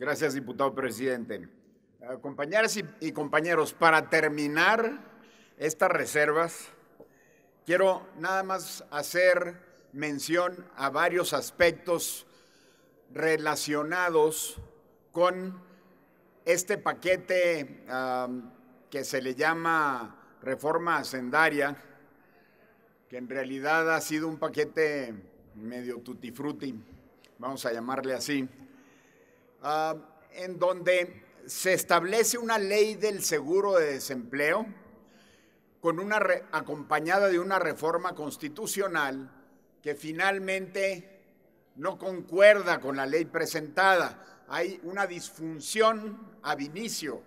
Gracias, diputado presidente. Compañeras y, compañeros, para terminar estas reservas, quiero nada más hacer mención a varios aspectos relacionados con este paquete que se le llama reforma hacendaria, que en realidad ha sido un paquete medio tutti vamos a llamarle así, Ah, en donde se establece una ley del seguro de desempleo con una acompañada de una reforma constitucional que finalmente no concuerda con la ley presentada. Hay una disfunción ab inicio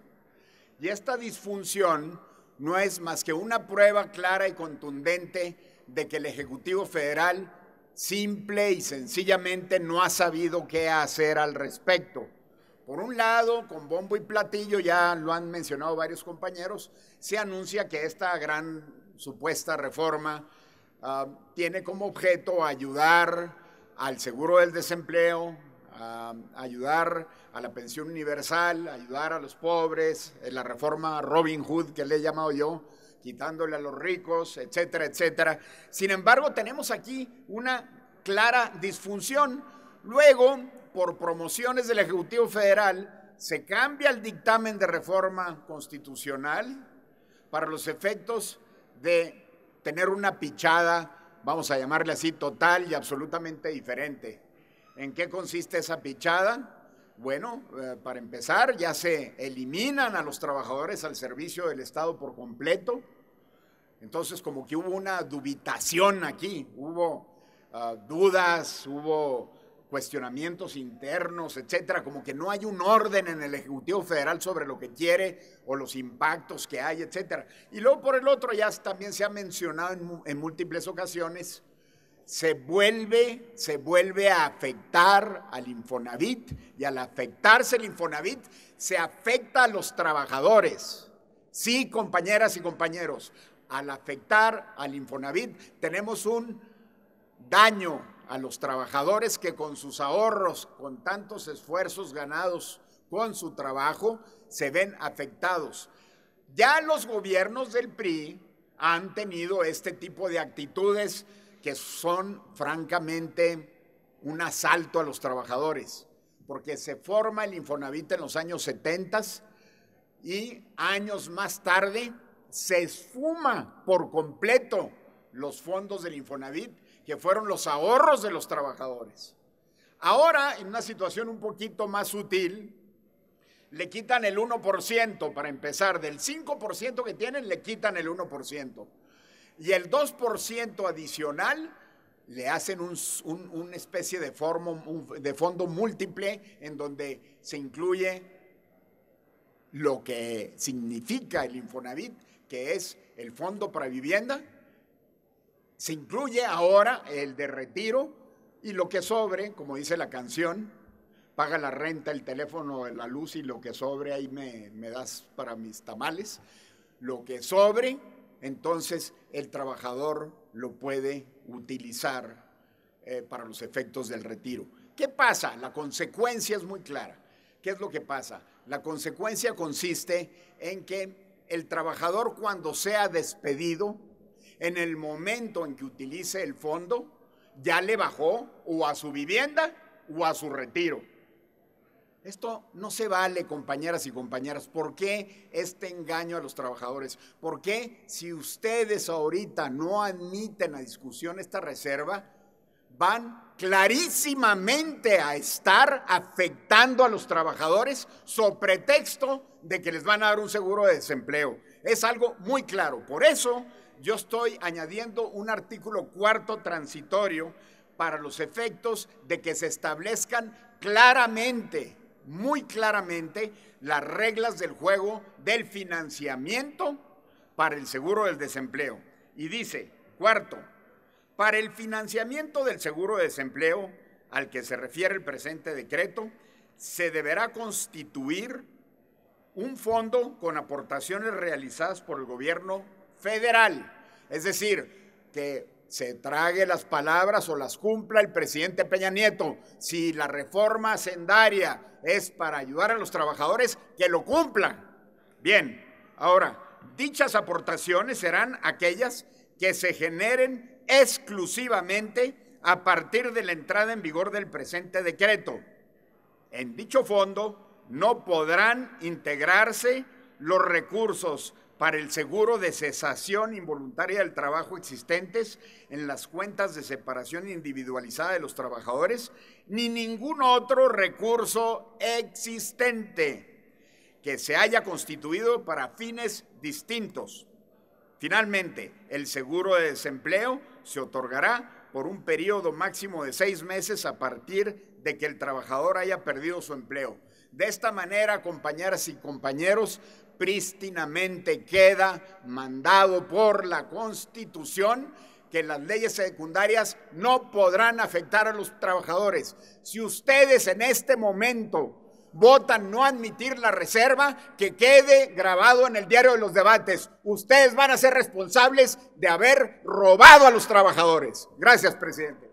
y esta disfunción no es más que una prueba clara y contundente de que el Ejecutivo Federal simple y sencillamente no ha sabido qué hacer al respecto. Por un lado, con bombo y platillo, ya lo han mencionado varios compañeros, se anuncia que esta gran supuesta reforma ah, tiene como objeto ayudar al seguro del desempleo, ah, ayudar a la pensión universal, ayudar a los pobres, eh, la reforma Robin Hood que le he llamado yo, quitándole a los ricos, etcétera, etcétera. Sin embargo, tenemos aquí una clara disfunción. Luego, por promociones del Ejecutivo Federal, se cambia el dictamen de reforma constitucional para los efectos de tener una pichada, vamos a llamarle así, total y absolutamente diferente. ¿En qué consiste esa pichada? Bueno, eh, para empezar, ya se eliminan a los trabajadores al servicio del Estado por completo. Entonces, como que hubo una dubitación aquí, hubo ah, dudas, hubo cuestionamientos internos, etcétera, como que no hay un orden en el Ejecutivo Federal sobre lo que quiere o los impactos que hay, etcétera. Y luego por el otro ya también se ha mencionado en múltiples ocasiones se vuelve, se vuelve a afectar al Infonavit y al afectarse el Infonavit se afecta a los trabajadores. Sí, compañeras y compañeros, al afectar al Infonavit tenemos un daño a los trabajadores que con sus ahorros, con tantos esfuerzos ganados con su trabajo, se ven afectados. Ya los gobiernos del PRI han tenido este tipo de actitudes que son francamente un asalto a los trabajadores, porque se forma el Infonavit en los años 70 y años más tarde se esfuma por completo los fondos del Infonavit, que fueron los ahorros de los trabajadores. Ahora, en una situación un poquito más sutil, le quitan el 1%, para empezar, del 5% que tienen, le quitan el 1% y el 2% adicional le hacen una especie de, fondo múltiple en donde se incluye lo que significa el Infonavit, que es el fondo para vivienda, se incluye ahora el de retiro y lo que sobre, como dice la canción, paga la renta, el teléfono, la luz y lo que sobre, ahí me, me das para mis tamales, lo que sobre entonces el trabajador lo puede utilizar eh, para los efectos del retiro. ¿Qué pasa? La consecuencia es muy clara. ¿Qué es lo que pasa? La consecuencia consiste en que el trabajador cuando sea despedido, en el momento en que utilice el fondo, ya le bajó o a su vivienda o a su retiro. Esto no se vale, compañeras y compañeras. ¿Por qué este engaño a los trabajadores? ¿Por qué si ustedes ahorita no admiten a discusión esta reserva, van clarísimamente a estar afectando a los trabajadores sobre pretexto de que les van a dar un seguro de desempleo? Es algo muy claro. Por eso yo estoy añadiendo un artículo cuarto transitorio para los efectos de que se establezcan claramente muy claramente las reglas del juego del financiamiento para el seguro del desempleo. Y dice, cuarto, para el financiamiento del seguro de desempleo al que se refiere el presente decreto, se deberá constituir un fondo con aportaciones realizadas por el gobierno federal. Es decir, que se trague las palabras o las cumpla el presidente Peña Nieto. Si la reforma sendaria es para ayudar a los trabajadores, que lo cumplan. Bien, ahora, dichas aportaciones serán aquellas que se generen exclusivamente a partir de la entrada en vigor del presente decreto. En dicho fondo no podrán integrarse los recursos para el seguro de cesación involuntaria del trabajo existentes en las cuentas de separación individualizada de los trabajadores, ni ningún otro recurso existente que se haya constituido para fines distintos. Finalmente, el seguro de desempleo se otorgará por un periodo máximo de seis meses a partir de que el trabajador haya perdido su empleo de esta manera, compañeras y compañeros, prístinamente queda mandado por la Constitución que las leyes secundarias no podrán afectar a los trabajadores. Si ustedes en este momento votan no admitir la reserva, que quede grabado en el diario de los debates. Ustedes van a ser responsables de haber robado a los trabajadores. Gracias, presidente.